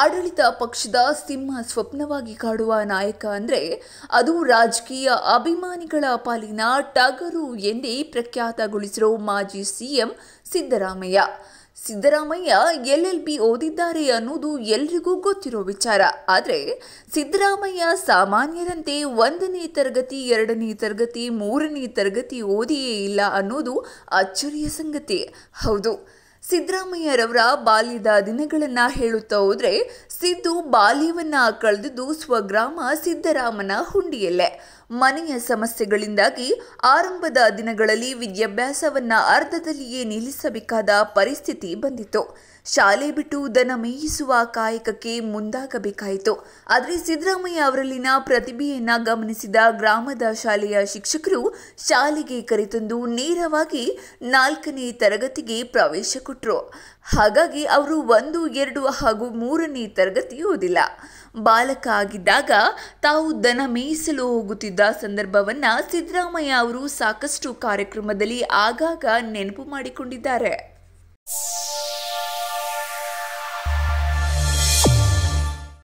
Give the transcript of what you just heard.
ಆಡಳಿತ ಪಕ್ಷದ ಸಿಂಹ ಸ್ವಪ್ನವಾಗಿ ಕಾಡುವ ನಾಯಕ ಅಂದರೆ ಅದು ರಾಜಕೀಯ ಅಭಿಮಾನಿಗಳ ಪಾಲಿನ ಟಗರು ಎಂದೇ ಪ್ರಖ್ಯಾತಗೊಳಿಸಿರೋ ಮಾಜಿ CM Siddaramaiah Siddaramaiah L L B ಓದಿದ್ದಾರೆ ಅನ್ನೋದು ಎಲ್ರಿಗೂ ಗೊತ್ತಿರೋ ವಿಚಾರ ಆದರೆ ಸಿದ್ದರಾಮಯ್ಯ ಸಾಮಾನ್ಯರಂತೆ ಒಂದನೇ ತರಗತಿ ಎರಡನೇ ತರಗತಿ ಮೂರನೇ ತರಗತಿ ಓದಿಯೇ ಇಲ್ಲ ಅನ್ನೋದು ಅಚ್ಚರಿಯ ಸಂಗತಿ ಹೌದು ಸಿದ್ದರಾಮಯ್ಯರವರ ಬಾಲ್ಯದ ದಿನಗಳನ್ನು ಹೇಳುತ್ತಾ ಹೋದರೆ ಸಿದ್ದು ಬಾಲ್ಯವನ್ನ ಕಳೆದಿದ್ದು ಸ್ವಗ್ರಾಮ ಸಿದ್ದರಾಮನ ಹುಂಡಿಯಲ್ಲೇ ಮನೆಯ ಸಮಸ್ಯೆಗಳಿಂದಾಗಿ ಆರಂಭದ ದಿನಗಳಲ್ಲಿ ವಿದ್ಯಾಭ್ಯಾಸವನ್ನ ಅರ್ಧದಲ್ಲಿಯೇ ನಿಲ್ಲಿಸಬೇಕಾದ ಪರಿಸ್ಥಿತಿ ಬಂದಿತ್ತು ಶಾಲೆ ಬಿಟ್ಟು ದನ ಮೇಯಿಸುವ ಕಾಯಕಕ್ಕೆ ಮುಂದಾಗಬೇಕಾಯಿತು ಆದರೆ ಸಿದ್ದರಾಮಯ್ಯ ಅವರಲ್ಲಿನ ಪ್ರತಿಭೆಯನ್ನ ಗಮನಿಸಿದ ಗ್ರಾಮದ ಶಾಲೆಯ ಶಿಕ್ಷಕರು ಶಾಲೆಗೆ ಕರೆತಂದು ನೇರವಾಗಿ ನಾಲ್ಕನೇ ತರಗತಿಗೆ ಪ್ರವೇಶ ಕೊಟ್ಟರು ಹಾಗಾಗಿ ಅವರು ಒಂದು ಎರಡು ಹಾಗೂ ಮೂರನೇ ತರಗತಿ ಓದಿಲ್ಲ ಬಾಲಕ ಆಗಿದ್ದಾಗ ತಾವು ದನ ಮೇಯಿಸಲು ಹೋಗುತ್ತಿದ್ದ ಇದ್ದ ಸಂದರ್ಭವನ್ನ ಸಿದ್ದರಾಮಯ್ಯ ಅವರು ಸಾಕಷ್ಟು ಕಾರ್ಯಕ್ರಮದಲ್ಲಿ ಆಗಾಗ ನೆನಪು ಮಾಡಿಕೊಂಡಿದ್ದಾರೆ